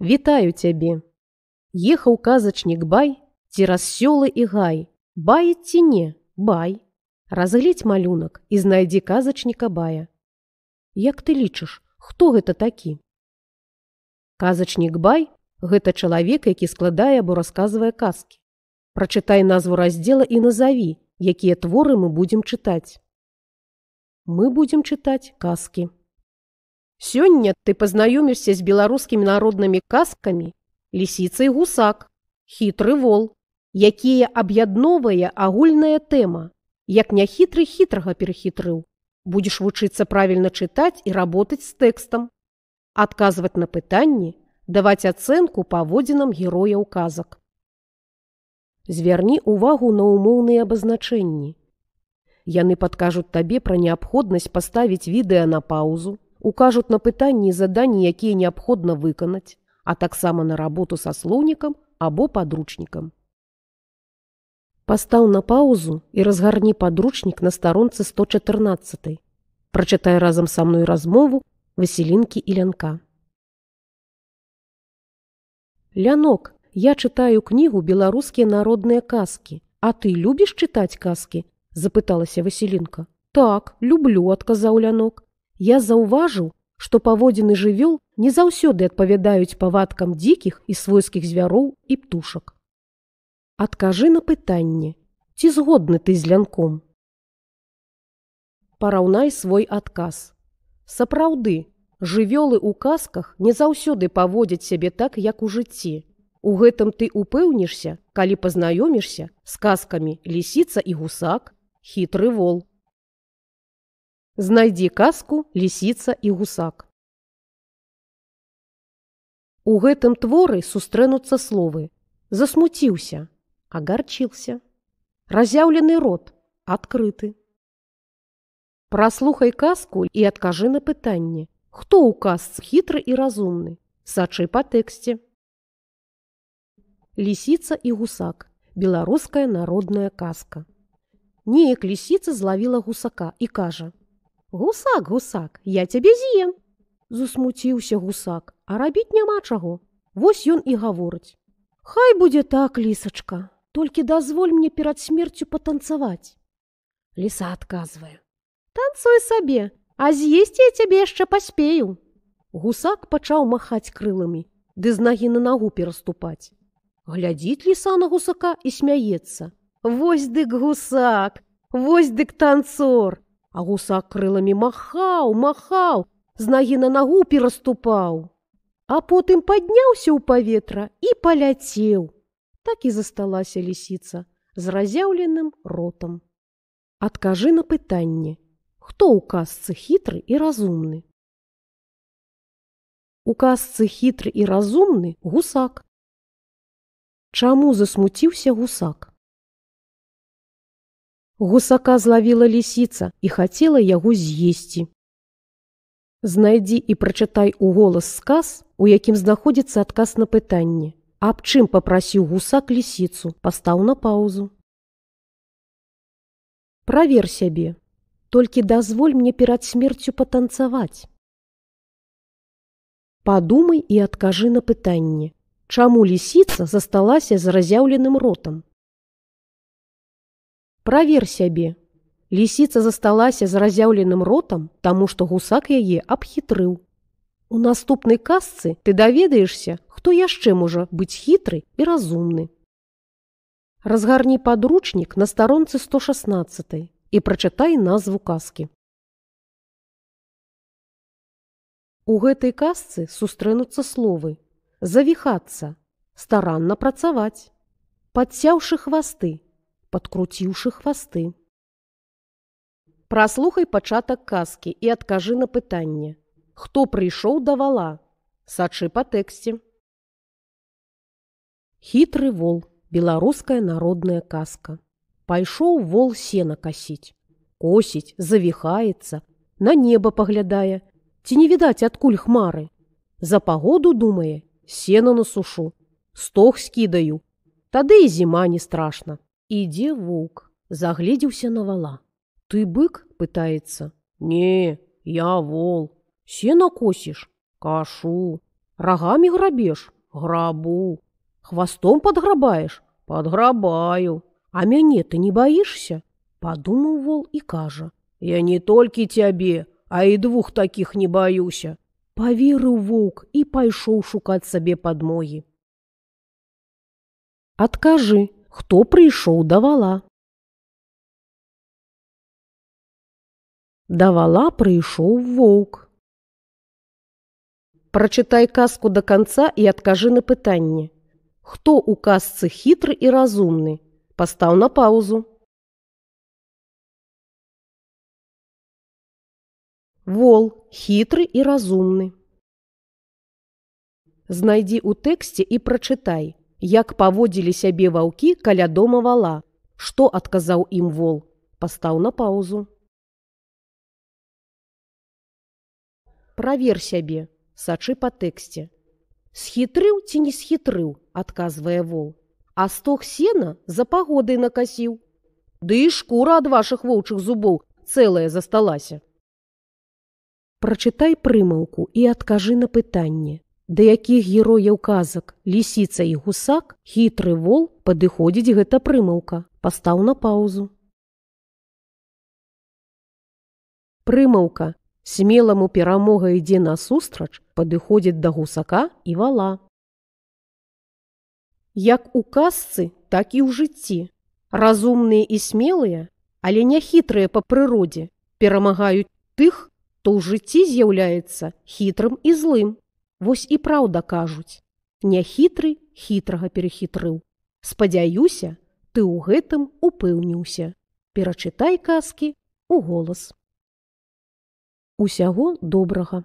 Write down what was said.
вітаю цябе ехаў казачнік бай ці рассёлы і гай баіць ці не бай разгледзь малюнак і знайдзі казачніка бая як ты лічыш хто гэта такі казачнік бай гэта чалавек які складае або расказвае казкі прачытай назву раздзела і назаві якія творы мы будзем чытаць мы будзем чытаць казкі Сёння ты пазнаёмішся з беларускімі народнымі казкамі, лісіцай гусак, хітры вол, якія аб'ядновае агульная тэма, як няхітры хітрага перахітрыў. Будзеш вучыцца правільна чытаць і работаць з тэкстам, адказваць на пытанні, даваць ацэнку паводзінам герояў казак. Звярні ўвагу на ўмоўныя абазначэнні. Яны падкажуць табе пра неабходнасць паставіць відэа на паузу, укажуць на пытанні і заданні, якія неабходна выканаць, а таксама на работу са слоўнікам або падручнікам. Пастаў на паузу і разгарні падручнік на старонцы 114. Прачытай разам са мной размову Васілінкі і лянка. Лянок, я чытаю кнігу беларускія народныя казкі, А ты любіш чытаць казкі, — запыталася Васілінка. Так, люблю, адказаў лянок, Я заўважыў, што паводзіны жывёл не заўсёды адпавядаюць павадкам дзікіх і свойскіх звяроў і птушак. Адкажы на пытанне, ці згодны ты з лянком. Параўнай свой адказ. Сапраўды, жывёлы ў казках не заўсёды паводзяць сябе так, як у жыцці. У гэтым ты упэўнішся, калі пазнаёмішся з казкамі лісіца і гусак, хітры волк. Знайдзі казку, лісіца і гусак. У гэтым творы сустрэнуцца словы: засмуціўся, агарчыўся. Разяўлены рот адкрыты. Праслухай казку і адкажы на пытанне: Хто ў каз хітры і разумны, сачы па тэксце. Лісіца і гусак беларуская народная казка. Неяк лісіца злавіла гусака і кажа: гусак гусак я цябе з'ем засмуціўся гусак а рабіць няма чаго вось ён і гаворыць хай будзе так лісачка толькі дазволь мне перад смерцю патанцаваць ліса адказвае танцуй сабе а з'есці я цябе яшчэ паспею гусак пачаў махаць крыламі ды з нагі на нагу пераступаць глядзіць ліса на гусака і смяецца вось дык гусак вось дык танцор а гуса крылами махаў, махаў, з нагі на нагу пераступаў. А потым падняўся ў паветра і паляцеў. Так і засталася лісіца з разяўленым ротам. Адкажы на пытанне, хто ў казцы хітры і разумны. У казцы хітры і разумны гусак. Чаму засмуціўся гусак? Гусака злавіла лісіца і хацела яго з'есці. Знайдзі і прачытай уголас сказ, у якім знаходзіцца адказ на пытанне. Аб чым папрасіў гусак лісіцу, пастаў на паузу. Правер сябе, толькі дазволь мне перад смерцю патанцаваць. Падумай і адкажы на пытанне, Чаму лісіца засталася з разяўленым ротам? Правер сябе. Лісіца засталася з разяўленым ротам, таму што гусак яе абхітрыў. У наступнай казцы ты даведаешся, хто яшчэ можа быць хітры і разумны. Разгарні падручнік на старонцы 116 і прачытай назву казкі. У гэтай казцы сустрэнуцца словы: завіхацца, старанна працаваць, падцяўшы хвасты, подкруціўшы хвасты. Праслухай пачатак казкі і адкажы на пытанне: Хто прыйшоў да вала? Сачы па тэксце. Хітры вол, беларуская народная казка. Пайшоў вол сена касіць. Косіць, завіхаецца, на неба паглядае, ці не відаць адкуль хмары. За пагоду думае, сена насушу, стох скідаю, тады і зіма не страшна. Іде воўк, загледзеўся на вала. Ты бык пытаецца. Не, я вол, се накосіш, кашу, рагамі грабеш, грабу, хвастом падграбаеш, падграбаю, А мяне ты не баішся, падумаў вол і кажа: « Я не толькі цябе, а і двух такіх не баюся. Паверыў воўк і пайшоў шукаць сабе падмогі. Адкажы, хто прийшов до вала. До вала прийшов вовк. Прочитай казку до конца і откажи на пытанне. Хто у казцы хітры і разумны? Пастаў на паузу. Вол хітры і разумны. Знайди у тэксце і прочитай. як паводзілі сябе ваўкі каля дома вала, што адказаў ім вол, пастаў на паузу. Правер сябе, сачы па тэксце. Схітрыў ці не схітрыў, адказвае вол, А стог сена за пагодай накасіў. Ды і шкура ад вашых воўчых зубоў цэлая засталася. Прачытай прымаўку і адкажы на пытанне. Да якіх герояў казак, лісіца і гусак, хітры вол падыходзіць гэта прымаўка, пастаў на паўзу. Прымаўка смеламу перамога ідзе насустрач, падыходзіць да гусака і вала. Як у казцы, так і ў жыцці. Разумныя і смелыя, але няхітрыя па прыродзе, перамагаюць тых, то ў жыцці з'яўляецца хітрым і злым. Вось і праўда кажуць: Няхітры хітрага перехітрыў. Спадзяюся, ты ў гэтым упэўніўся. Перачытай казкі у голас. Усяго добрага.